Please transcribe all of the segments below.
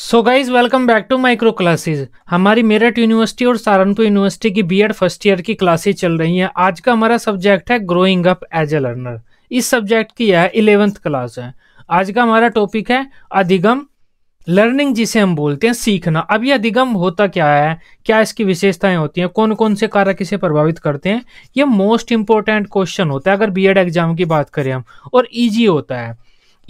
so guys welcome back to micro classes हमारी Meerut university और Saharanpur university की बीएड फर्स्ट ईयर की क्लासेज चल रही हैं आज का हमारा सब्जेक्ट है growing up as a learner इस सब्जेक्ट की यह इलेवेंथ क्लास है आज का हमारा टॉपिक है अधिगम लर्निंग जिसे हम बोलते हैं सीखना अब यह अधिगम होता क्या है क्या इसकी विशेषताएं होती हैं कौन कौन से कारक इसे प्रभावित करते हैं यह मोस्ट इंपॉर्टेंट क्वेश्चन होता है अगर बीएड एग्जाम की बात करें हम और ईजी होता है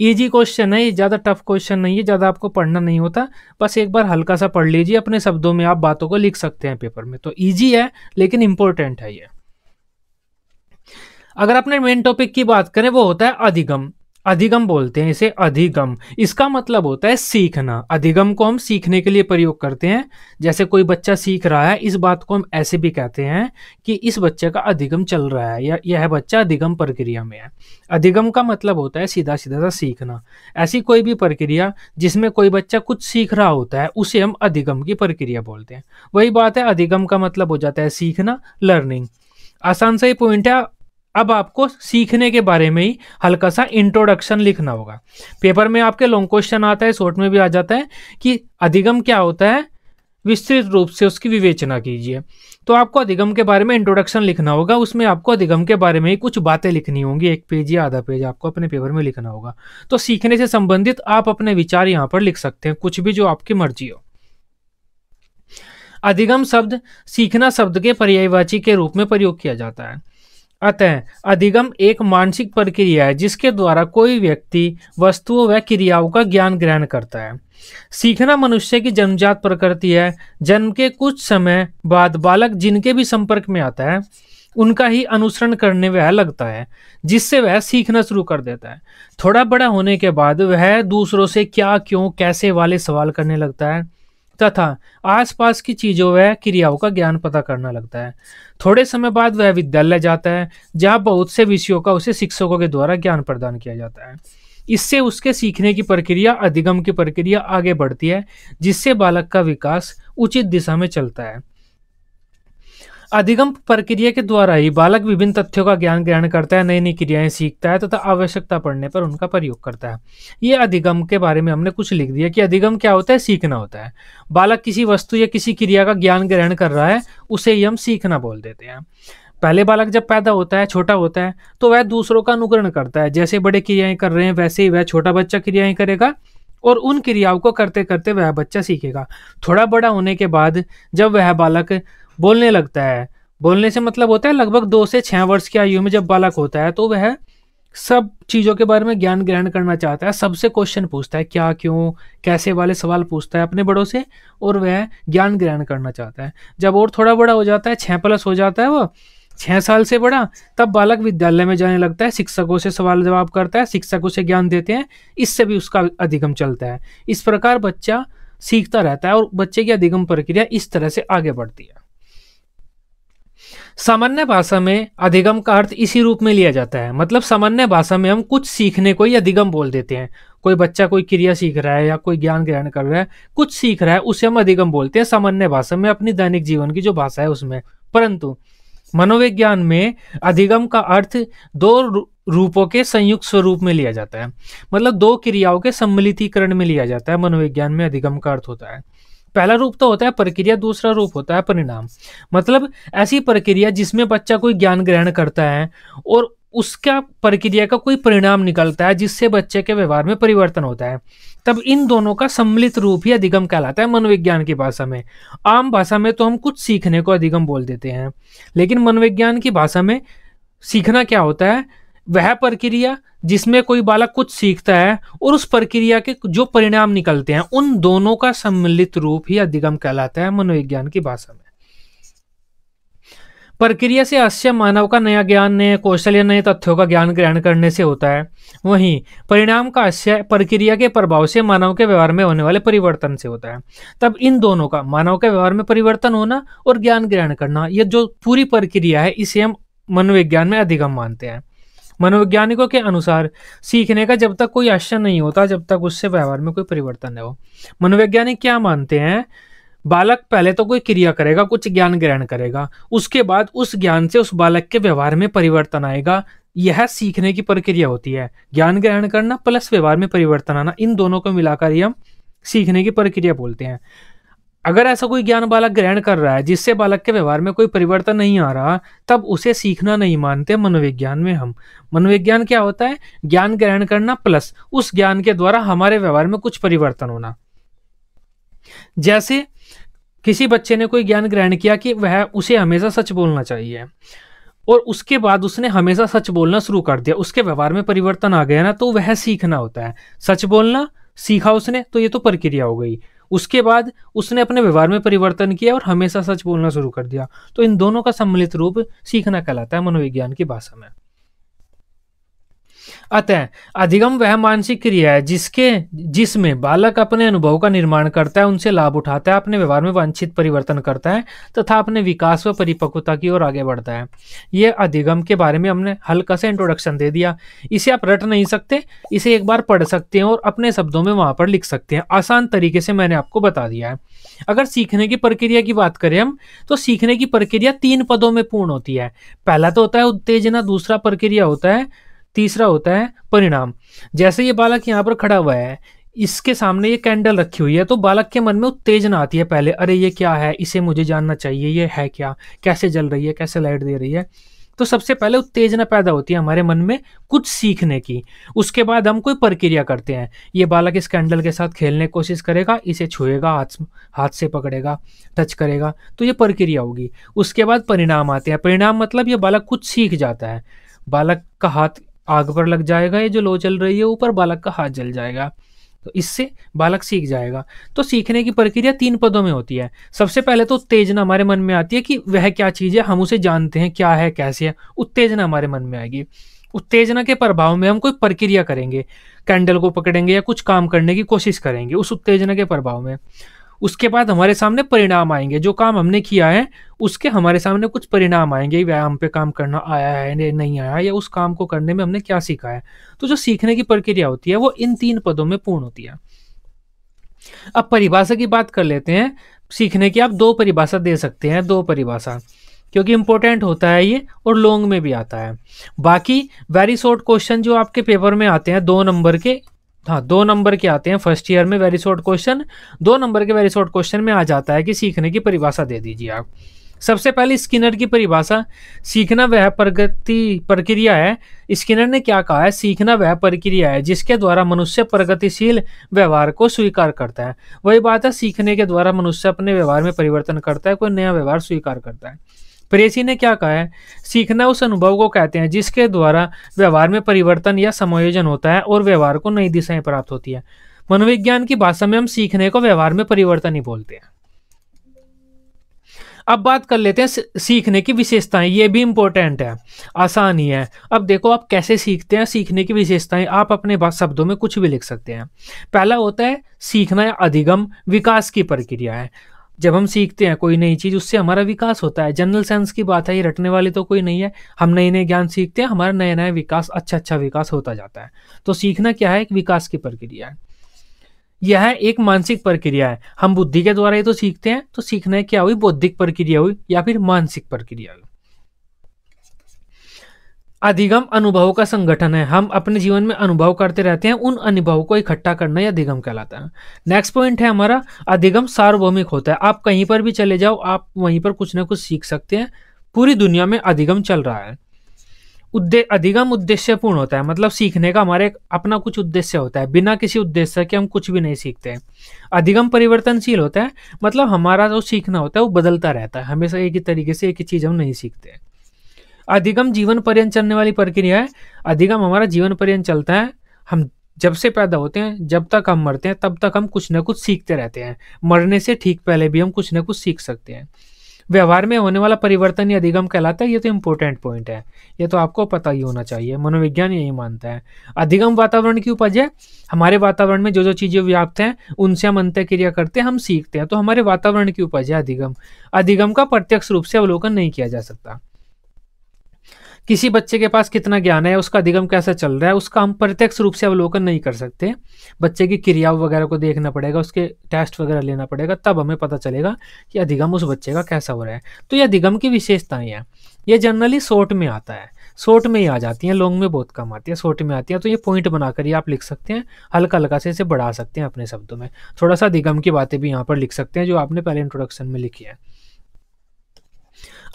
ईजी क्वेश्चन है ये ज़्यादा टफ क्वेश्चन नहीं है ज़्यादा आपको पढ़ना नहीं होता बस एक बार हल्का सा पढ़ लीजिए अपने शब्दों में आप बातों को लिख सकते हैं पेपर में तो ईजी है लेकिन इम्पोर्टेंट है ये अगर अपने मेन टॉपिक की बात करें वो होता है अधिगम अधिगम बोलते हैं इसे अधिगम इसका मतलब होता है सीखना अधिगम को हम सीखने के लिए प्रयोग करते हैं जैसे कोई बच्चा सीख रहा है इस बात को हम ऐसे भी कहते हैं कि इस बच्चे का अधिगम चल रहा है या यह बच्चा अधिगम प्रक्रिया में है अधिगम का मतलब होता है सीधा सीधा सा सीखना ऐसी कोई भी प्रक्रिया जिसमें कोई बच्चा कुछ सीख रहा होता है उसे हम अधिगम की प्रक्रिया बोलते हैं वही बात है अधिगम का मतलब हो जाता है सीखना लर्निंग आसान सा ही पॉइंट है अब आपको सीखने के बारे में ही हल्का सा इंट्रोडक्शन लिखना होगा पेपर में आपके लॉन्ग क्वेश्चन आता है शॉर्ट में भी आ जाता है कि अधिगम क्या होता है विस्तृत रूप से उसकी विवेचना कीजिए तो आपको अधिगम के बारे में इंट्रोडक्शन लिखना होगा उसमें आपको अधिगम के बारे में ही कुछ बातें लिखनी होंगी एक पेज या आधा पेज आपको अपने पेपर में लिखना होगा तो सीखने से संबंधित आप अपने विचार यहाँ पर लिख सकते हैं कुछ भी जो आपकी मर्जी हो अधिगम शब्द सीखना शब्द के पर्यायवाची के रूप में प्रयोग किया जाता है अतः अधिगम एक मानसिक प्रक्रिया है जिसके द्वारा कोई व्यक्ति वस्तुओं व क्रियाओं का ज्ञान ग्रहण करता है सीखना मनुष्य की जन्मजात प्रकृति है जन्म के कुछ समय बाद बालक जिनके भी संपर्क में आता है उनका ही अनुसरण करने वह लगता है जिससे वह सीखना शुरू कर देता है थोड़ा बड़ा होने के बाद वह दूसरों से क्या क्यों कैसे वाले सवाल करने लगता है तथा आसपास की चीज़ों व क्रियाओं का ज्ञान पता करना लगता है थोड़े समय बाद वह विद्यालय जाता है जहाँ बहुत से विषयों का उसे शिक्षकों के द्वारा ज्ञान प्रदान किया जाता है इससे उसके सीखने की प्रक्रिया अधिगम की प्रक्रिया आगे बढ़ती है जिससे बालक का विकास उचित दिशा में चलता है अधिगम प्रक्रिया के द्वारा ही बालक विभिन्न तथ्यों का ज्ञान ग्रहण करता है नई नई क्रियाएं सीखता है तथा आवश्यकता पड़ने पर उनका प्रयोग करता है ये अधिगम के बारे में हमने कुछ लिख दिया कि अधिगम क्या होता है सीखना होता है बालक किसी वस्तु या किसी क्रिया का ज्ञान ग्रहण कर रहा है उसे ही हम सीखना बोल देते हैं पहले बालक जब पैदा होता है छोटा होता है तो वह दूसरों का अनुकरण करता है जैसे बड़े क्रियाएं कर रहे हैं वैसे ही वह छोटा बच्चा क्रियाएं करेगा और उन क्रियाओं को करते करते वह बच्चा सीखेगा थोड़ा बड़ा होने के बाद जब वह बालक बोलने लगता है बोलने से मतलब होता है लगभग दो से छः वर्ष की आयु में जब बालक होता है तो वह सब चीज़ों के बारे में ज्ञान ग्रहण करना चाहता है सबसे क्वेश्चन पूछता है क्या क्यों कैसे वाले सवाल पूछता है अपने बड़ों से और वह ज्ञान ग्रहण करना चाहता है जब और थोड़ा बड़ा हो जाता है छः प्लस हो जाता है वह छः साल से बड़ा तब बालक विद्यालय में जाने लगता है शिक्षकों से सवाल जवाब करता है शिक्षक उसे ज्ञान देते हैं इससे भी उसका अधिगम चलता है इस प्रकार बच्चा सीखता रहता है और बच्चे की अधिगम प्रक्रिया इस तरह से आगे बढ़ती है सामान्य भाषा में अधिगम का अर्थ इसी रूप में लिया जाता है मतलब सामान्य भाषा में हम कुछ सीखने को ही अधिगम बोल देते हैं कोई बच्चा कोई क्रिया सीख रहा है या कोई ज्ञान ग्रहण कर रहा है कुछ सीख रहा है उसे हम अधिगम बोलते हैं सामान्य भाषा में अपनी दैनिक जीवन की जो भाषा है उसमें परंतु मनोविज्ञान में अधिगम का अर्थ दो रूपों के संयुक्त स्वरूप में लिया जाता है मतलब दो क्रियाओं के सम्मिलितीकरण में लिया जाता है मनोविज्ञान में अधिगम का अर्थ होता है पहला रूप तो होता है प्रक्रिया दूसरा रूप होता है परिणाम मतलब ऐसी प्रक्रिया जिसमें बच्चा कोई ज्ञान ग्रहण करता है और उसका प्रक्रिया का कोई परिणाम निकलता है जिससे बच्चे के व्यवहार में परिवर्तन होता है तब इन दोनों का सम्मिलित रूप ही अधिगम कहलाता है मनोविज्ञान की भाषा में आम भाषा में तो हम कुछ सीखने को अधिगम बोल देते हैं लेकिन मनोविज्ञान की भाषा में सीखना क्या होता है वह प्रक्रिया जिसमें कोई बालक कुछ सीखता है और उस प्रक्रिया के जो परिणाम निकलते हैं उन दोनों का सम्मिलित रूप ही अधिगम कहलाता है मनोविज्ञान की भाषा में प्रक्रिया से अवश्य मानव का नया ज्ञान नए कौशल या नए तथ्यों का ज्ञान ग्रहण करने से होता है वहीं परिणाम का आश्चर्य प्रक्रिया के प्रभाव से मानव के व्यवहार में होने वाले परिवर्तन से होता है तब इन दोनों का मानव के व्यवहार में परिवर्तन होना और ज्ञान ग्रहण करना यह जो पूरी प्रक्रिया है इसे हम मनोविज्ञान में अधिगम मानते हैं मनोवैज्ञानिकों के अनुसार सीखने का जब तक कोई आश्चर्य नहीं होता जब तक उससे व्यवहार में कोई परिवर्तन नहीं हो मनोवैज्ञानिक क्या मानते हैं बालक पहले तो कोई क्रिया करेगा कुछ ज्ञान ग्रहण करेगा उसके बाद उस ज्ञान से उस बालक के व्यवहार में परिवर्तन आएगा यह सीखने की प्रक्रिया होती है ज्ञान ग्रहण करना प्लस व्यवहार में परिवर्तन आना इन दोनों को मिलाकर ही हम सीखने की प्रक्रिया बोलते हैं अगर ऐसा कोई ज्ञान बालक ग्रहण कर रहा है जिससे बालक के व्यवहार में कोई परिवर्तन नहीं आ रहा तब उसे सीखना नहीं मानते मनोविज्ञान में हम मनोविज्ञान क्या होता है ज्ञान ग्रहण करना प्लस उस ज्ञान के द्वारा हमारे व्यवहार में कुछ परिवर्तन होना जैसे किसी बच्चे ने कोई ज्ञान ग्रहण किया कि वह उसे हमेशा सच बोलना चाहिए और उसके बाद उसने हमेशा सच बोलना शुरू कर दिया उसके व्यवहार में परिवर्तन आ गया ना तो वह सीखना होता है सच बोलना सीखा उसने तो ये तो प्रक्रिया हो गई उसके बाद उसने अपने व्यवहार में परिवर्तन किया और हमेशा सच बोलना शुरू कर दिया तो इन दोनों का सम्मिलित रूप सीखना कहलाता है मनोविज्ञान की भाषा में अतः अधिगम वह मानसिक क्रिया है जिसके जिसमें बालक अपने अनुभव का निर्माण करता है उनसे लाभ उठाता है अपने व्यवहार में वांछित परिवर्तन करता है तथा अपने विकास व परिपक्वता की ओर आगे बढ़ता है यह अधिगम के बारे में हमने हल्का सा इंट्रोडक्शन दे दिया इसे आप रट नहीं सकते इसे एक बार पढ़ सकते हैं और अपने शब्दों में वहाँ पर लिख सकते हैं आसान तरीके से मैंने आपको बता दिया है अगर सीखने की प्रक्रिया की बात करें हम तो सीखने की प्रक्रिया तीन पदों में पूर्ण होती है पहला तो होता है उत्तेजना दूसरा प्रक्रिया होता है तीसरा होता है परिणाम जैसे ये बालक यहाँ पर खड़ा हुआ है इसके सामने ये कैंडल रखी हुई है तो बालक के मन में उत्तेजना आती है पहले अरे ये क्या है इसे मुझे जानना चाहिए ये है क्या कैसे जल रही है कैसे लाइट दे रही है तो सबसे पहले उत्तेजना पैदा होती है हमारे मन में कुछ सीखने की उसके बाद हम कोई प्रक्रिया करते हैं ये बालक इस कैंडल के साथ खेलने की कोशिश करेगा इसे छुएगा हाथ हाथ से पकड़ेगा टच करेगा तो ये प्रक्रिया होगी उसके बाद परिणाम आते हैं परिणाम मतलब ये बालक कुछ सीख जाता है बालक का हाथ आग पर लग जाएगा ये जो लो चल रही है ऊपर बालक का हाथ जल जाएगा तो इससे बालक सीख जाएगा तो सीखने की प्रक्रिया तीन पदों में होती है सबसे पहले तो उत्तेजना हमारे मन में आती है कि वह क्या चीज़ है हम उसे जानते हैं क्या है कैसे है उत्तेजना हमारे मन में आएगी उत्तेजना के प्रभाव में हम कोई प्रक्रिया करेंगे कैंडल को पकड़ेंगे या कुछ काम करने की कोशिश करेंगे उस उत्तेजना के प्रभाव में उसके बाद हमारे सामने परिणाम आएंगे जो काम हमने किया है उसके हमारे सामने कुछ परिणाम आएंगे व्यायाम पे काम करना आया है नहीं आया या उस काम को करने में हमने क्या सीखा है तो जो सीखने की प्रक्रिया होती है वो इन तीन पदों में पूर्ण होती है अब परिभाषा की बात कर लेते हैं सीखने की आप दो परिभाषा दे सकते हैं दो परिभाषा क्योंकि इंपॉर्टेंट होता है ये और लॉन्ग में भी आता है बाकी वेरी शॉर्ट क्वेश्चन जो आपके पेपर में आते हैं दो नंबर के हाँ दो नंबर के आते हैं फर्स्ट ईयर में वेरी शॉर्ट क्वेश्चन दो नंबर के वेरी शॉर्ट क्वेश्चन में आ जाता है कि सीखने की परिभाषा दे दीजिए आप सबसे पहले स्किनर की परिभाषा सीखना वह प्रगति प्रक्रिया है स्किनर ने क्या कहा है सीखना वह प्रक्रिया है जिसके द्वारा मनुष्य प्रगतिशील व्यवहार को स्वीकार करता है वही बात है सीखने के द्वारा मनुष्य अपने व्यवहार में परिवर्तन करता है कोई नया व्यवहार स्वीकार करता है प्रेसी ने क्या कहा है सीखना उस अनुभव को कहते हैं जिसके द्वारा व्यवहार में परिवर्तन या समायोजन होता है और व्यवहार को नई दिशाएं प्राप्त होती है मनोविज्ञान की भाषा में हम सीखने को व्यवहार में परिवर्तन ही बोलते हैं अब बात कर लेते हैं सीखने की विशेषताएं ये भी इंपॉर्टेंट है आसानी है अब देखो आप कैसे सीखते हैं सीखने की विशेषताएं आप अपने शब्दों में कुछ भी लिख सकते हैं पहला होता है सीखना या अधिगम विकास की प्रक्रिया है जब हम सीखते हैं कोई नई चीज़ उससे हमारा विकास होता है जनरल सेंस की बात है ये रटने वाले तो कोई नहीं है हम नए नए ज्ञान सीखते हैं हमारा नया नया विकास अच्छा अच्छा विकास होता जाता है तो सीखना क्या है एक विकास की प्रक्रिया है यह है एक मानसिक प्रक्रिया है हम बुद्धि के द्वारा ये तो सीखते हैं तो सीखना है क्या हुई बौद्धिक प्रक्रिया हुई या फिर मानसिक प्रक्रिया हुई अधिगम अनुभव का संगठन है हम अपने जीवन में अनुभव करते रहते हैं उन अनुभवों को इकट्ठा करना या अधिगम कहलाता है नेक्स्ट पॉइंट है हमारा अधिगम सार्वभौमिक होता है आप कहीं पर भी चले जाओ आप वहीं पर कुछ ना कुछ सीख सकते हैं पूरी दुनिया में अधिगम चल रहा है उद्दे अधिगम उद्देश्यपूर्ण होता है मतलब सीखने का हमारे अपना कुछ उद्देश्य होता है बिना किसी उद्देश्य के हम कुछ भी नहीं सीखते हैं अधिगम परिवर्तनशील होता है मतलब हमारा जो सीखना होता है वो बदलता रहता है हमेशा एक ही तरीके से एक ही चीज़ हम नहीं सीखते हैं अधिगम जीवन पर्यंत चलने वाली प्रक्रिया है अधिगम हमारा जीवन पर्यंत चलता है हम जब से पैदा होते हैं जब तक हम मरते हैं तब तक हम कुछ ना कुछ सीखते रहते हैं मरने से ठीक पहले भी हम कुछ ना कुछ सीख सकते हैं व्यवहार में होने वाला परिवर्तन या अधिगम कहलाता है ये तो इम्पोर्टेंट पॉइंट है ये तो आपको पता ही होना चाहिए मनोविज्ञान यही मानता है अधिगम वातावरण की उपज है हमारे वातावरण में जो जो चीज़ें व्याप्त हैं उनसे हम अंत्य क्रिया करते हैं हम सीखते हैं तो हमारे वातावरण की उपज है अधिगम अधिगम का प्रत्यक्ष रूप से अवलोकन नहीं किया जा सकता किसी बच्चे के पास कितना ज्ञान है उसका अधिगम कैसा चल रहा है उसका हम प्रत्यक्ष रूप से अवलोकन नहीं कर सकते बच्चे की क्रियाओं वगैरह को देखना पड़ेगा उसके टेस्ट वगैरह लेना पड़ेगा तब हमें पता चलेगा कि अधिगम उस बच्चे का कैसा हो रहा है तो ये अधिगम की विशेषताएँ हैं ये जनरली शॉर्ट में आता है शॉर्ट में ही आ जाती हैं लॉन्ग में बहुत कम आती है शॉर्ट में आती हैं तो ये पॉइंट बनाकर ही आप लिख सकते हैं हल्का हल्का से इसे बढ़ा सकते हैं अपने शब्दों में थोड़ा सा अधिगम की बातें भी यहाँ पर लिख सकते हैं जो आपने पहले इंट्रोडक्शन में लिखी है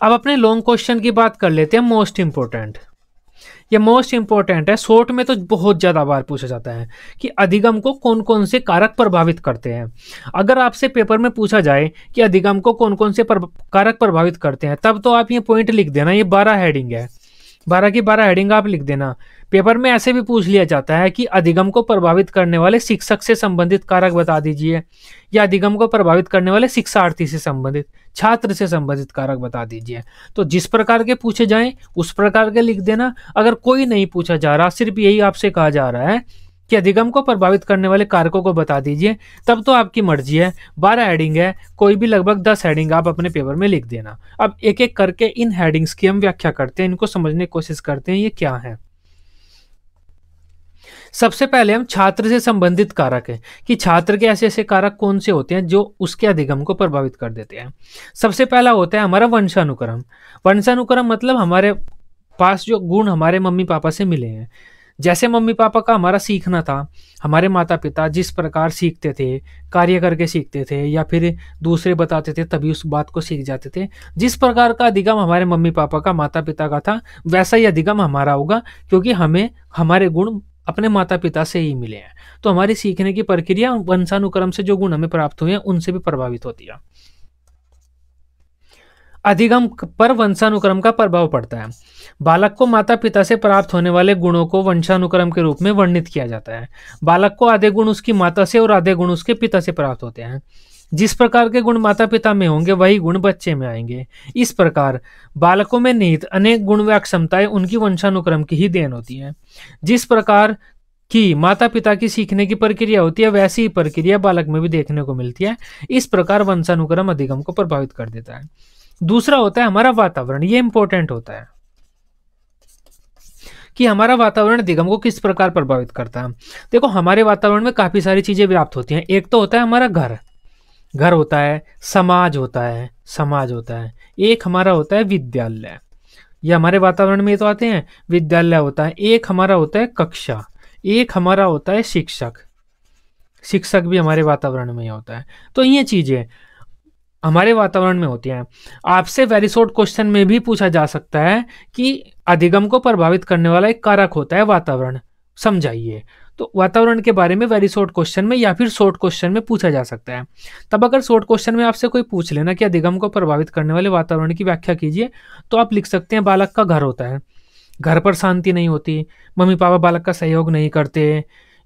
अब अपने लॉन्ग क्वेश्चन की बात कर लेते हैं मोस्ट इम्पोर्टेंट ये मोस्ट इम्पोर्टेंट है शॉर्ट में तो बहुत ज़्यादा बार पूछा जाता है कि अधिगम को कौन कौन से कारक प्रभावित करते हैं अगर आपसे पेपर में पूछा जाए कि अधिगम को कौन कौन से पर, कारक प्रभावित करते हैं तब तो आप ये पॉइंट लिख देना ये बारह हेडिंग है बारह की बारह हेडिंग आप लिख देना पेपर में ऐसे भी पूछ लिया जाता है कि अधिगम को प्रभावित करने वाले शिक्षक से संबंधित कारक बता दीजिए या अधिगम को प्रभावित करने वाले शिक्षार्थी से संबंधित छात्र से संबंधित कारक बता दीजिए तो जिस प्रकार के पूछे जाएं उस प्रकार के लिख देना अगर कोई नहीं पूछा जा रहा सिर्फ यही आपसे कहा जा रहा है कि अधिगम को प्रभावित करने वाले कारकों को बता दीजिए तब तो आपकी मर्जी है बारह हेडिंग है कोई भी लगभग दस हेडिंग आप अपने पेपर में लिख देना अब एक एक करके इन हेडिंग्स की हम व्याख्या करते हैं इनको समझने की कोशिश करते हैं ये क्या है सबसे पहले हम छात्र से संबंधित कारक हैं कि छात्र के ऐसे ऐसे कारक कौन से होते हैं जो उसके अधिगम को प्रभावित कर देते हैं सबसे पहला होता है हमारा वंशानुक्रम वंशानुक्रम मतलब हमारे पास जो गुण हमारे मम्मी पापा से मिले हैं जैसे मम्मी पापा का हमारा सीखना था हमारे माता पिता जिस प्रकार सीखते थे कार्य करके सीखते थे या फिर दूसरे बताते थे तभी उस बात को सीख जाते थे जिस प्रकार का अधिगम हमारे मम्मी पापा का माता पिता का था वैसा ही अधिगम हमारा होगा क्योंकि हमें हमारे गुण अपने माता पिता से ही मिले हैं तो हमारी सीखने की प्रक्रिया वंशानुक्रम से जो गुण हमें प्राप्त हुए हैं उनसे भी प्रभावित होती है अधिगम पर वंशानुक्रम का प्रभाव पड़ता है बालक को माता पिता से प्राप्त होने वाले गुणों को वंशानुक्रम के रूप में वर्णित किया जाता है बालक को आधे गुण उसकी माता से और आधे गुण उसके पिता से प्राप्त होते हैं जिस प्रकार के गुण माता पिता में होंगे वही गुण बच्चे में आएंगे इस प्रकार बालकों में निहित अनेक गुण व क्षमताएं उनकी वंशानुक्रम की ही देन होती है जिस प्रकार कि माता पिता की सीखने की प्रक्रिया होती है वैसी ही प्रक्रिया बालक में भी देखने को मिलती है इस प्रकार वंशानुक्रम अधिगम को प्रभावित कर देता है दूसरा होता है हमारा वातावरण ये इंपॉर्टेंट होता है कि हमारा वातावरण अधिगम को किस प्रकार प्रभावित करता है देखो हमारे वातावरण में काफ़ी सारी चीज़ें व्याप्त होती हैं एक तो होता है हमारा घर घर होता है समाज होता है समाज होता है एक हमारा होता है विद्यालय ये हमारे वातावरण में तो आते हैं विद्यालय होता है एक हमारा होता है कक्षा एक हमारा होता है शिक्षक शिक्षक भी हमारे वातावरण में ही होता है तो ये चीज़ें हमारे वातावरण में होती हैं आपसे वेरी शॉर्ट क्वेश्चन में भी पूछा जा सकता है कि अधिगम को प्रभावित करने वाला एक कारक होता है वातावरण समझाइए तो वातावरण के बारे में वेरी शॉर्ट क्वेश्चन में या फिर शॉर्ट क्वेश्चन में पूछा जा सकता है तब अगर शॉर्ट क्वेश्चन में आपसे कोई पूछ लेना कि अधिगम को प्रभावित करने वाले वातावरण की व्याख्या कीजिए तो आप लिख सकते हैं बालक का घर होता है घर पर शांति नहीं होती मम्मी पापा बालक का सहयोग नहीं करते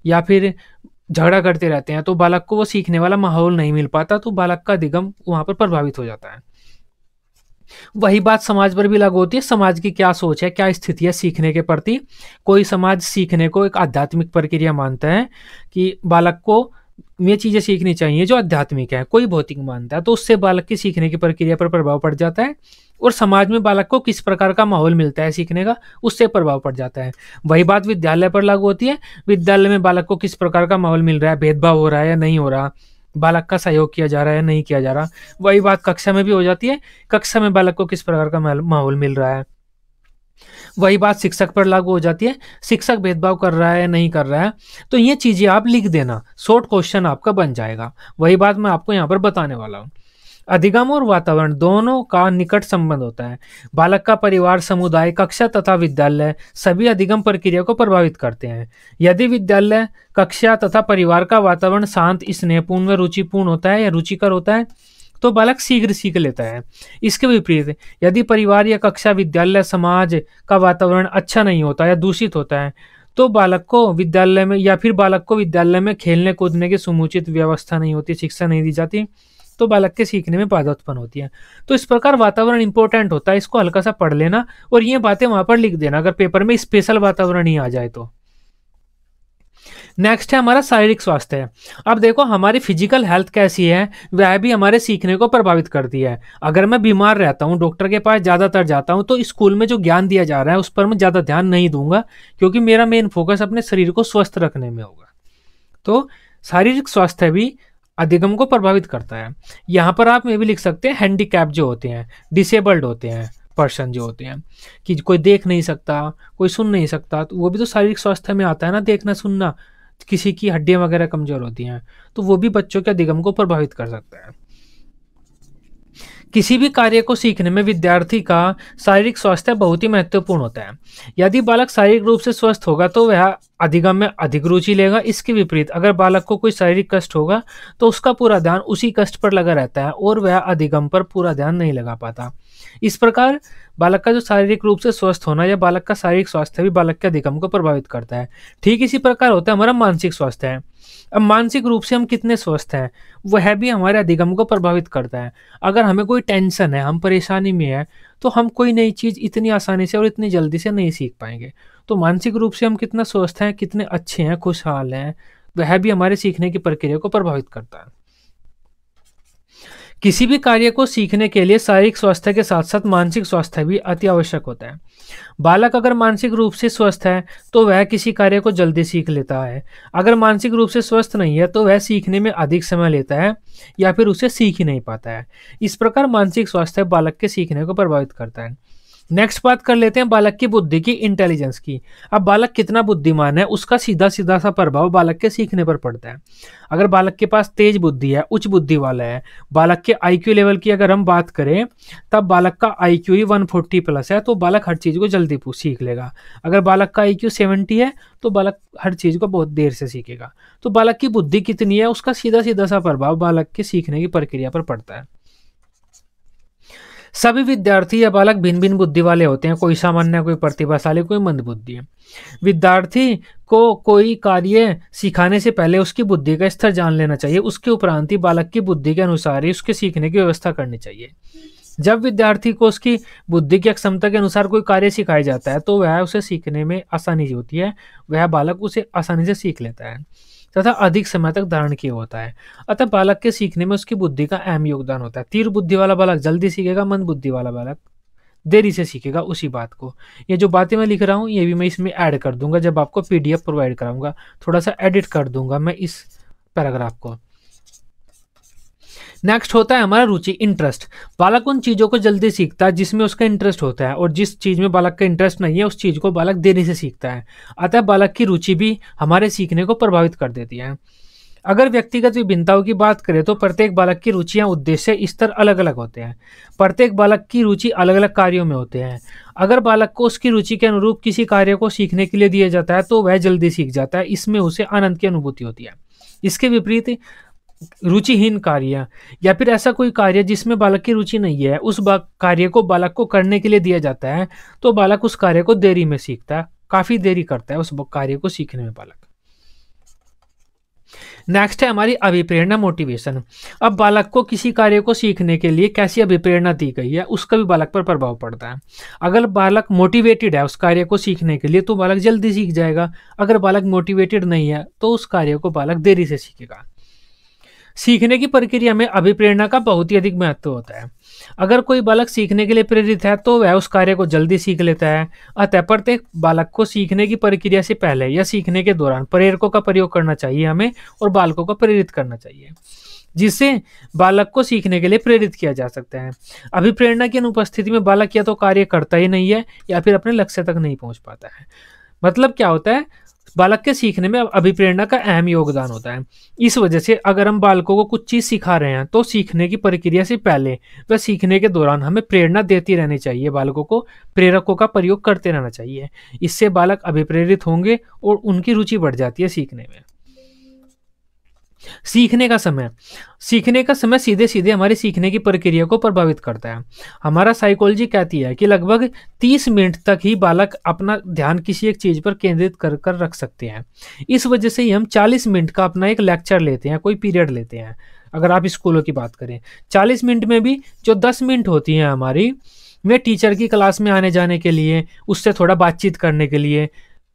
या फिर झगड़ा करते रहते हैं तो बालक को वो सीखने वाला माहौल नहीं मिल पाता तो बालक का अधिगम वहाँ पर प्रभावित हो जाता है वही बात समाज पर भी लागू होती है समाज की क्या सोच है क्या स्थिति है सीखने के प्रति कोई समाज सीखने को एक आध्यात्मिक प्रक्रिया मानता है कि बालक को ये चीज़ें सीखनी चाहिए जो आध्यात्मिक है कोई भौतिक मानता है तो उससे बालक की सीखने की प्रक्रिया पर प्रभाव पड़ जाता है और समाज में बालक को किस प्रकार का माहौल मिलता है सीखने का उससे प्रभाव पड़ जाता है वही बात विद्यालय पर लागू होती है विद्यालय में बालक को किस प्रकार का माहौल मिल रहा है भेदभाव हो रहा है या नहीं हो रहा बालक का सहयोग किया जा रहा है नहीं किया जा रहा वही बात कक्षा में भी हो जाती है कक्षा में बालक को किस प्रकार का माहौल मिल रहा है वही बात शिक्षक पर लागू हो जाती है शिक्षक भेदभाव कर रहा है नहीं कर रहा है तो ये चीज़ें आप लिख देना शॉर्ट क्वेश्चन आपका बन जाएगा वही बात मैं आपको यहाँ पर बताने वाला हूँ अधिगम और वातावरण दोनों का निकट संबंध होता है बालक का परिवार समुदाय कक्षा तथा विद्यालय सभी अधिगम प्रक्रिया को प्रभावित करते हैं यदि विद्यालय कक्षा तथा परिवार का वातावरण शांत स्नेहपूर्ण व रुचिपूर्ण होता है या रुचिकर होता है तो बालक शीघ्र सीख लेता है इसके विपरीत यदि परिवार या कक्षा विद्यालय समाज का वातावरण अच्छा नहीं होता या दूषित होता है तो बालक को विद्यालय में या फिर बालक को विद्यालय में खेलने कूदने की समुचित व्यवस्था नहीं होती शिक्षा नहीं दी जाती तो बालक के सीखने में बाधा उत्पन्न होती है तो इस प्रकार वातावरण इंपॉर्टेंट होता है इसको हल्का सा पढ़ लेना और ये बातें वहां पर लिख देना अगर पेपर में स्पेशल वातावरण ही आ जाए तो नेक्स्ट है हमारा शारीरिक स्वास्थ्य अब देखो हमारी फिजिकल हेल्थ कैसी है वह भी हमारे सीखने को प्रभावित करती है अगर मैं बीमार रहता हूँ डॉक्टर के पास ज़्यादातर जाता हूँ तो स्कूल में जो ज्ञान दिया जा रहा है उस पर मैं ज़्यादा ध्यान नहीं दूंगा क्योंकि मेरा मेन फोकस अपने शरीर को स्वस्थ रखने में होगा तो शारीरिक स्वास्थ्य भी अधिगम को प्रभावित करता है यहाँ पर आप ये भी लिख सकते हैं हैंडीकैप जो होते हैं डिसेबल्ड होते हैं पर्सन जो होते हैं कि कोई देख नहीं सकता कोई सुन नहीं सकता तो वो भी तो शारीरिक स्वास्थ्य में आता है ना देखना सुनना किसी की हड्डियाँ वगैरह कमज़ोर होती हैं तो वो भी बच्चों के अधिगम को प्रभावित कर सकता है किसी भी कार्य को सीखने में विद्यार्थी का शारीरिक स्वास्थ्य बहुत ही महत्वपूर्ण होता है यदि बालक शारीरिक रूप से स्वस्थ होगा तो वह अधिगम में अधिक रुचि लेगा इसके विपरीत अगर बालक को कोई शारीरिक कष्ट होगा तो उसका पूरा ध्यान उसी कष्ट पर लगा रहता है और वह अधिगम पर पूरा ध्यान नहीं लगा पाता इस प्रकार बालक का जो शारीरिक रूप से स्वस्थ होना या बालक का शारीरिक स्वास्थ्य भी बालक के अधिगम को प्रभावित करता है ठीक इसी प्रकार होता है हमारा मानसिक स्वास्थ्य है अब मानसिक रूप से हम कितने स्वस्थ हैं वह भी हमारे अधिगम को प्रभावित करता है अगर हमें कोई टेंशन है हम परेशानी में है तो हम कोई नई चीज़ इतनी आसानी से और इतनी जल्दी से नहीं सीख पाएंगे तो मानसिक रूप से हम कितना स्वस्थ हैं कितने अच्छे हैं खुशहाल हैं वह भी हमारे सीखने की प्रक्रिया को प्रभावित करता है किसी भी कार्य को सीखने के लिए शारीरिक स्वास्थ्य के साथ साथ मानसिक स्वास्थ्य भी अति आवश्यक होता है बालक अगर मानसिक रूप से स्वस्थ है तो वह किसी कार्य को जल्दी सीख लेता है अगर मानसिक रूप से स्वस्थ नहीं है तो वह सीखने में अधिक समय लेता है या फिर उसे सीख ही नहीं पाता है इस प्रकार मानसिक स्वास्थ्य बालक के सीखने को प्रभावित करता है नेक्स्ट बात कर लेते हैं बालक की बुद्धि की इंटेलिजेंस की अब बालक कितना बुद्धिमान है उसका सीधा सीधा सा प्रभाव बालक के सीखने पर पड़ता है अगर बालक के पास तेज बुद्धि है उच्च बुद्धि वाला है बालक के आईक्यू लेवल की अगर हम बात करें तब बालक का आईक्यू ही 140 प्लस है तो बालक हर चीज़ को जल्दी सीख लेगा अगर बालक का आई क्यू है तो बालक हर चीज़ को बहुत देर से सीखेगा तो बालक की बुद्धि कितनी है उसका सीधा सीधा सा प्रभाव बालक के सीखने की प्रक्रिया पर पड़ता है सभी विद्यार्थी या बालक भिन्न भिन्न बुद्धि वाले होते हैं कोई सामान्य कोई प्रतिभाशाली कोई मंद बुद्धि है विद्यार्थी को कोई कार्य सिखाने से पहले उसकी बुद्धि का स्तर जान लेना चाहिए उसके उपरांत ही बालक की बुद्धि के अनुसार ही उसके सीखने की व्यवस्था करनी चाहिए जब विद्यार्थी को उसकी बुद्धि की अक्षमता के अनुसार कोई कार्य सिखाया जाता है तो वह उसे सीखने में आसानी होती है वह बालक उसे आसानी से सीख लेता है तथा अधिक समय तक धारण किए होता है अतः बालक के सीखने में उसकी बुद्धि का अहम योगदान होता है तीर बुद्धि वाला बालक जल्दी सीखेगा मंद बुद्धि वाला बालक देरी से सीखेगा उसी बात को ये जो बातें मैं लिख रहा हूँ ये भी मैं इसमें ऐड कर दूंगा जब आपको पीडीएफ प्रोवाइड कराऊंगा थोड़ा सा एडिट कर दूंगा मैं इस पैराग्राफ को नेक्स्ट होता है हमारा रुचि इंटरेस्ट बालक उन चीज़ों को जल्दी सीखता है जिसमें उसका इंटरेस्ट होता है और जिस चीज़ में बालक का इंटरेस्ट नहीं है उस चीज़ को बालक देरी से सीखता है अतः बालक की रुचि भी हमारे सीखने को प्रभावित कर देती है अगर व्यक्तिगत विभिन्नताओं की बात करें तो प्रत्येक बालक की रुचियां उद्देश्य स्तर अलग अलग होते हैं प्रत्येक बालक की रुचि अलग अलग कार्यों में होते हैं अगर बालक को उसकी रुचि के अनुरूप किसी कार्य को सीखने के लिए दिया जाता है तो वह जल्दी सीख जाता है इसमें उसे आनंद की अनुभूति होती है इसके विपरीत रुचिहीन कार्य या फिर ऐसा कोई कार्य जिसमें बालक की रुचि नहीं है उस कार्य को बालक को करने के लिए दिया जाता है तो बालक उस कार्य को देरी में सीखता है काफी देरी करता है उस कार्य को सीखने में बालक नेक्स्ट है हमारी अभिप्रेरणा मोटिवेशन अब बालक को किसी कार्य को सीखने के लिए कैसी अभिप्रेरणा दी गई है उसका भी बालक पर प्रभाव पड़ता है अगर बालक मोटिवेटेड है उस कार्य को सीखने के लिए तो बालक जल्दी सीख जाएगा अगर बालक मोटिवेटेड नहीं है तो उस कार्य को बालक देरी से सीखेगा सीखने की प्रक्रिया में अभिप्रेरणा का बहुत ही अधिक महत्व होता है अगर कोई बालक सीखने के लिए प्रेरित है तो वह उस कार्य को जल्दी सीख लेता है अतः प्रत्येक बालक को सीखने की प्रक्रिया से पहले या सीखने के दौरान प्रेरकों का प्रयोग करना चाहिए हमें और बालकों को प्रेरित करना चाहिए जिससे बालक को सीखने के लिए प्रेरित किया जा सकता है अभिप्रेरणा की अनुपस्थिति में बालक या तो कार्य करता ही नहीं है या फिर अपने लक्ष्य तक नहीं पहुंच पाता है मतलब क्या होता है बालक के सीखने में अभिप्रेरणा का अहम योगदान होता है इस वजह से अगर हम बालकों को कुछ चीज़ सिखा रहे हैं तो सीखने की प्रक्रिया से पहले व सीखने के दौरान हमें प्रेरणा देती रहनी चाहिए बालकों को प्रेरकों का प्रयोग करते रहना चाहिए इससे बालक अभिप्रेरित होंगे और उनकी रुचि बढ़ जाती है सीखने में सीखने का समय सीखने का समय सीधे सीधे हमारी सीखने की प्रक्रिया को प्रभावित करता है हमारा साइकोलॉजी कहती है कि लगभग 30 मिनट तक ही बालक अपना ध्यान किसी एक चीज़ पर केंद्रित कर कर रख सकते हैं इस वजह से ही हम 40 मिनट का अपना एक लेक्चर लेते हैं कोई पीरियड लेते हैं अगर आप स्कूलों की बात करें चालीस मिनट में भी जो दस मिनट होती हैं हमारी वे टीचर की क्लास में आने जाने के लिए उससे थोड़ा बातचीत करने के लिए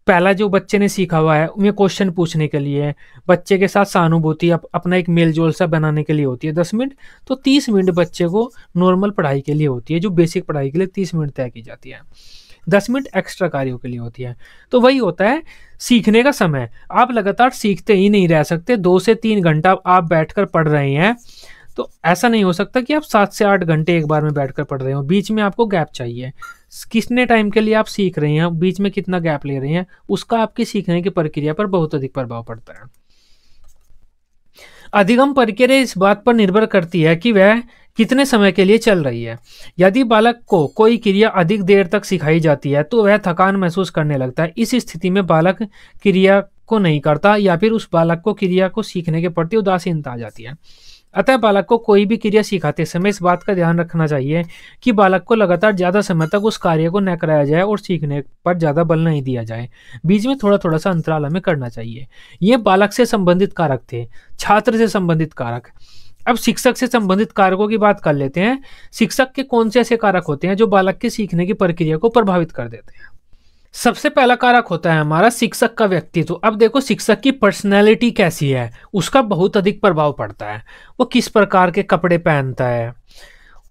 पहला जो बच्चे ने सीखा हुआ है उन्हें क्वेश्चन पूछने के लिए बच्चे के साथ सहानुभूति अप, अपना एक मेल जोल सा बनाने के लिए होती है दस मिनट तो तीस मिनट बच्चे को नॉर्मल पढ़ाई के लिए होती है जो बेसिक पढ़ाई के लिए तीस मिनट तय की जाती है दस मिनट एक्स्ट्रा कार्यों के लिए होती है तो वही होता है सीखने का समय आप लगातार सीखते ही नहीं रह सकते दो से तीन घंटा आप बैठकर पढ़ रहे हैं तो ऐसा नहीं हो सकता कि आप सात से आठ घंटे एक बार में बैठकर पढ़ रहे हो बीच में आपको गैप चाहिए कितने टाइम के लिए आप सीख रहे हैं बीच में कितना गैप ले रहे हैं उसका आपकी सीखने की प्रक्रिया पर बहुत अधिक प्रभाव पड़ता है अधिगम प्रक्रिया इस बात पर निर्भर करती है कि वह कितने समय के लिए चल रही है यदि बालक को कोई क्रिया अधिक देर तक सिखाई जाती है तो वह थकान महसूस करने लगता है इस स्थिति में बालक क्रिया को नहीं करता या फिर उस बालक को क्रिया को सीखने के प्रति उदासीनता आ जाती है अतः बालक को कोई भी क्रिया सिखाते समय इस बात का ध्यान रखना चाहिए कि बालक को लगातार ज़्यादा समय तक उस कार्य को न कराया जाए और सीखने पर ज़्यादा बल नहीं दिया जाए बीच में थोड़ा थोड़ा सा अंतराल हमें करना चाहिए ये बालक से संबंधित कारक थे छात्र से संबंधित कारक अब शिक्षक से संबंधित कारकों की बात कर लेते हैं शिक्षक के कौन से ऐसे कारक होते हैं जो बालक के सीखने की प्रक्रिया को प्रभावित कर देते हैं सबसे पहला कारक होता है हमारा शिक्षक का व्यक्तित्व अब देखो शिक्षक की पर्सनैलिटी कैसी है उसका बहुत अधिक प्रभाव पड़ता है वो किस प्रकार के कपड़े पहनता है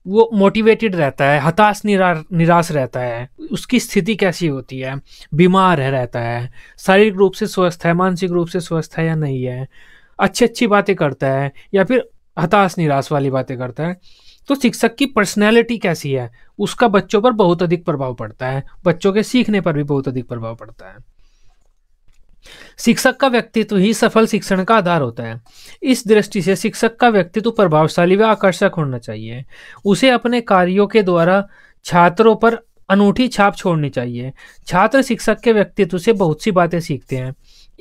वो मोटिवेटेड रहता है हताश निरा निराश रहता है उसकी स्थिति कैसी होती है बीमार है रहता है शारीरिक रूप से स्वस्थ है मानसिक रूप से स्वस्थ है या नहीं है अच्छी अच्छी बातें करता है या फिर हताश निराश वाली बातें करता है तो शिक्षक की पर्सनैलिटी कैसी है उसका बच्चों पर बहुत अधिक प्रभाव पड़ता है बच्चों के सीखने पर भी बहुत अधिक प्रभाव पड़ता है शिक्षक का व्यक्तित्व ही सफल शिक्षण का आधार होता है इस दृष्टि से शिक्षक का व्यक्तित्व प्रभावशाली व आकर्षक होना चाहिए उसे अपने कार्यों के द्वारा छात्रों पर अनूठी छाप छोड़नी चाहिए छात्र शिक्षक के व्यक्तित्व से बहुत सी बातें सीखते हैं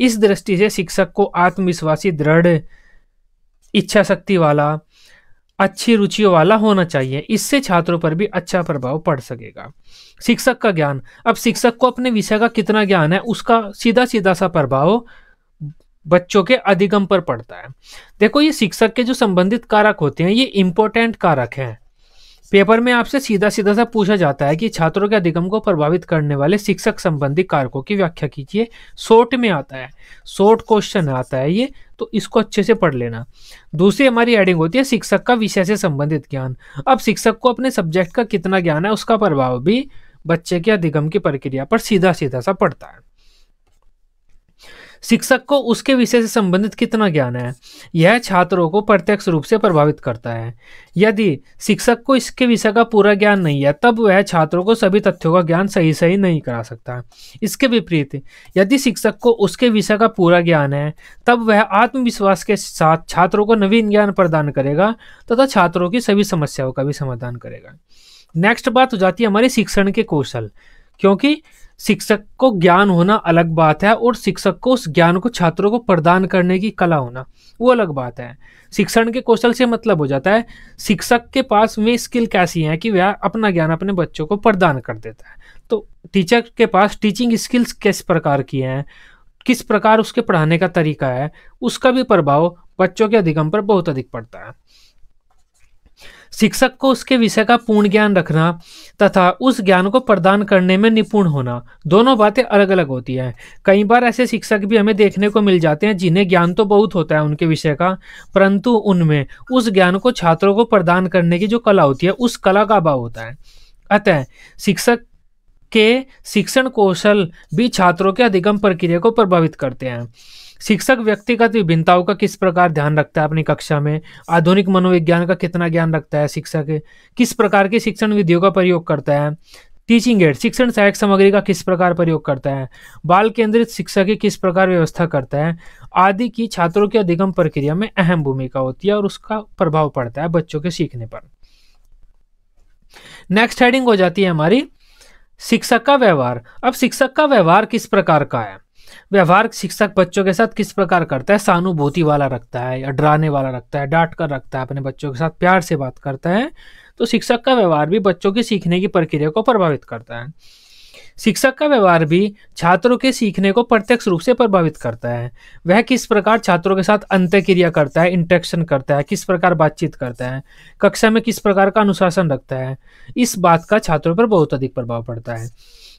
इस दृष्टि से शिक्षक को आत्मविश्वासी दृढ़ इच्छा शक्ति वाला अच्छी रुचियों वाला होना चाहिए इससे छात्रों पर भी अच्छा प्रभाव पड़ सकेगा शिक्षक का ज्ञान अब शिक्षक को अपने विषय का कितना ज्ञान है उसका सीधा सीधा सा प्रभाव बच्चों के अधिगम पर पड़ता है देखो ये शिक्षक के जो संबंधित कारक होते हैं ये इंपॉर्टेंट कारक हैं पेपर में आपसे सीधा सीधा सा पूछा जाता है कि छात्रों के अधिगम को प्रभावित करने वाले शिक्षक संबंधी कारकों की व्याख्या कीजिए शॉर्ट में आता है शॉर्ट क्वेश्चन आता है ये तो इसको अच्छे से पढ़ लेना दूसरी हमारी एडिंग होती है शिक्षक का विषय से संबंधित ज्ञान अब शिक्षक को अपने सब्जेक्ट का कितना ज्ञान है उसका प्रभाव भी बच्चे के अधिगम की प्रक्रिया पर सीधा सीधा सा पड़ता है शिक्षक को उसके विषय से संबंधित कितना ज्ञान है यह छात्रों को प्रत्यक्ष रूप से प्रभावित करता है यदि शिक्षक को इसके विषय का पूरा ज्ञान नहीं है तब वह छात्रों को सभी तथ्यों का ज्ञान सही सही नहीं करा सकता इसके विपरीत यदि शिक्षक को उसके विषय का पूरा ज्ञान है तब वह आत्मविश्वास के साथ छात्रों को नवीन ज्ञान प्रदान करेगा तथा छात्रों की सभी समस्याओं का भी समाधान करेगा नेक्स्ट बात हो जाती है हमारे शिक्षण के कौशल क्योंकि शिक्षक को ज्ञान होना अलग बात है और शिक्षक को उस ज्ञान को छात्रों को प्रदान करने की कला होना वो अलग बात है शिक्षण के कौशल से मतलब हो जाता है शिक्षक के पास में स्किल कैसी हैं कि वह अपना ज्ञान अपने बच्चों को प्रदान कर देता है तो टीचर के पास टीचिंग स्किल्स किस प्रकार की हैं किस प्रकार उसके पढ़ाने का तरीका है उसका भी प्रभाव बच्चों के अधिगम पर बहुत अधिक पड़ता है शिक्षक को उसके विषय का पूर्ण ज्ञान रखना तथा उस ज्ञान को प्रदान करने में निपुण होना दोनों बातें अलग अलग होती हैं कई बार ऐसे शिक्षक भी हमें देखने को मिल जाते हैं जिन्हें ज्ञान तो बहुत होता है उनके विषय का परंतु उनमें उस ज्ञान को छात्रों को प्रदान करने की जो कला होती है उस कला का अभाव होता है अतः शिक्षक के शिक्षण कौशल भी छात्रों के अधिगम प्रक्रिया को प्रभावित करते हैं शिक्षक व्यक्तिगत विभिन्नताओं का किस प्रकार ध्यान रखता है अपनी कक्षा में आधुनिक मनोविज्ञान का कितना ज्ञान रखता है शिक्षक किस प्रकार की शिक्षण विधियों का प्रयोग करता है टीचिंग एड शिक्षण सहायक सामग्री का किस प्रकार प्रयोग करता है बाल केंद्रित शिक्षा की किस प्रकार व्यवस्था करता है आदि की छात्रों की अधिगम प्रक्रिया में अहम भूमिका होती है और उसका प्रभाव पड़ता है बच्चों के सीखने पर नेक्स्ट हेडिंग हो जाती है हमारी शिक्षक का व्यवहार अब शिक्षक का व्यवहार किस प्रकार का है व्यवहार शिक्षक बच्चों के साथ किस प्रकार करता है सहानुभूति वाला रखता है या डराने वाला रखता है डांट कर रखता है अपने बच्चों के साथ प्यार से बात करता है तो शिक्षक का व्यवहार भी बच्चों की सीखने की प्रक्रिया को प्रभावित करता है शिक्षक का व्यवहार भी छात्रों के सीखने को प्रत्यक्ष रूप से प्रभावित करता है वह किस प्रकार छात्रों के साथ अंत्यक्रिया करता है इंटरेक्शन करता है किस प्रकार बातचीत करता है कक्षा में किस प्रकार का अनुशासन रखता है इस बात का छात्रों पर बहुत अधिक प्रभाव पड़ता है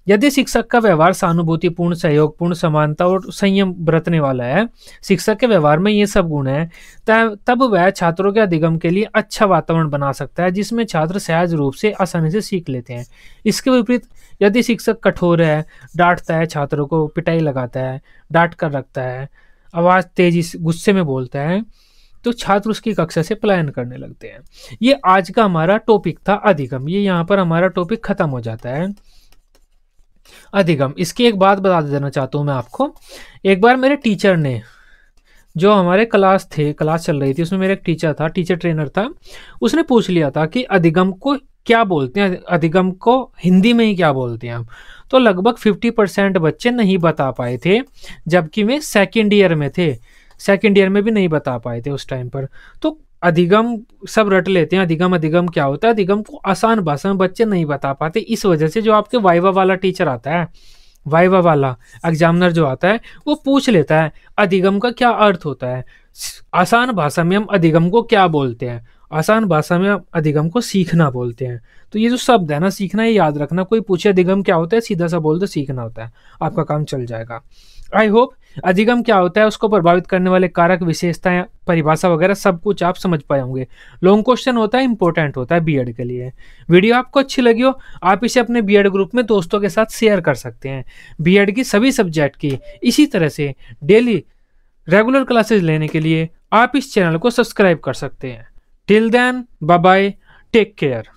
यदि शिक्षक का व्यवहार सहानुभूतिपूर्ण सहयोगपूर्ण समानता और संयम बरतने वाला है शिक्षक के व्यवहार में ये सब गुण है तब वह छात्रों के अधिगम के लिए अच्छा वातावरण बना सकता है जिसमें छात्र सहज रूप से आसानी से सीख लेते हैं इसके विपरीत यदि शिक्षक कठोर है डांटता है छात्रों को पिटाई लगाता है डांट कर रखता है आवाज़ तेजी से गुस्से में बोलता है तो छात्र उसकी कक्षा से पलायन करने लगते हैं ये आज का हमारा टॉपिक था अधिगम ये यहाँ पर हमारा टॉपिक ख़त्म हो जाता है अधिगम इसकी एक बात बता देना चाहता हूँ मैं आपको एक बार मेरे टीचर ने जो हमारे क्लास थे क्लास चल रही थी उसमें मेरा एक टीचर था टीचर ट्रेनर था उसने पूछ लिया था कि अधिगम को क्या बोलते हैं अधिगम को हिंदी में ही क्या बोलते हैं हम तो लगभग 50 परसेंट बच्चे नहीं बता पाए थे जबकि वे सेकेंड ईयर में थे सेकेंड ईयर में भी नहीं बता पाए थे उस टाइम पर तो अधिगम सब रट लेते हैं अधिगम अधिगम क्या होता है अधिगम को आसान भाषा में बच्चे नहीं बता पाते इस वजह से जो आपके वाइवा वाला टीचर आता है वाइवा वाला एग्जामिनर जो आता है वो पूछ लेता है अधिगम का क्या अर्थ होता है आसान भाषा में हम अधिगम को क्या बोलते हैं आसान भाषा में अधिगम को सीखना बोलते हैं तो ये जो शब्द है ना सीखना ये याद रखना कोई पूछे अधिगम क्या होता है सीधा सा बोल दो सीखना होता है आपका काम चल जाएगा आई होप अधिगम क्या होता है उसको प्रभावित करने वाले कारक विशेषताएं परिभाषा वगैरह सब कुछ आप समझ पाए होंगे लॉन्ग क्वेश्चन होता है इंपॉर्टेंट होता है बीएड के लिए वीडियो आपको अच्छी लगी हो आप इसे अपने बीएड ग्रुप में दोस्तों के साथ शेयर कर सकते हैं बीएड की सभी सब्जेक्ट की इसी तरह से डेली रेगुलर क्लासेज लेने के लिए आप इस चैनल को सब्सक्राइब कर सकते हैं till then bye take care